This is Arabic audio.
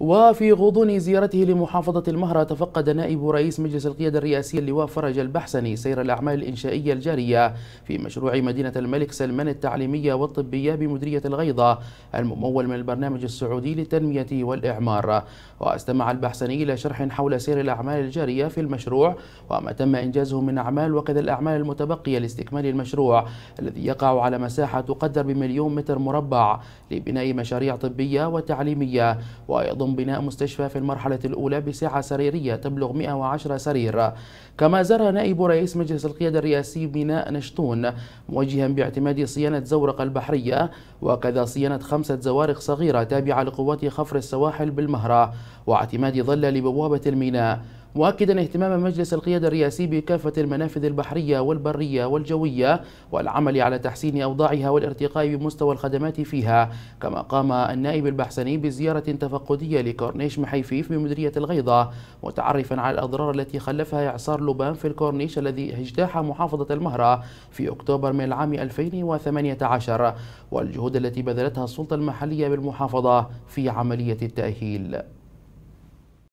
وفي غضون زيارته لمحافظة المهرة تفقد نائب رئيس مجلس القيادة الرئاسي اللواء فرج البحسني سير الأعمال الإنشائية الجارية في مشروع مدينة الملك سلمان التعليمية والطبية بمديرية الغيضة الممول من البرنامج السعودي للتنمية والإعمار واستمع البحسني إلى شرح حول سير الأعمال الجارية في المشروع وما تم إنجازه من أعمال وقد الأعمال المتبقية لاستكمال المشروع الذي يقع على مساحة تقدر بمليون متر مربع لبناء مشاريع طبية وتعليمية ويضم يتم بناء مستشفى في المرحلة الأولى بسعة سريرية تبلغ 110 سرير كما زار نائب رئيس مجلس القيادة الرئاسي ميناء نشطون موجها باعتماد صيانة زورق البحرية وكذا صيانة خمسة زوارق صغيرة تابعة لقوات خفر السواحل بالمهرة واعتماد ظل لبوابة الميناء مؤكدا اهتمام مجلس القيادة الرئاسي بكافة المنافذ البحرية والبرية والجوية والعمل على تحسين أوضاعها والارتقاء بمستوى الخدمات فيها كما قام النائب البحسني بزيارة تفقدية لكورنيش محيفيف بمديرية الغيضة متعرفا على الأضرار التي خلفها إعصار لبان في الكورنيش الذي اجتاح محافظة المهرة في أكتوبر من العام 2018 والجهود التي بذلتها السلطة المحلية بالمحافظة في عملية التأهيل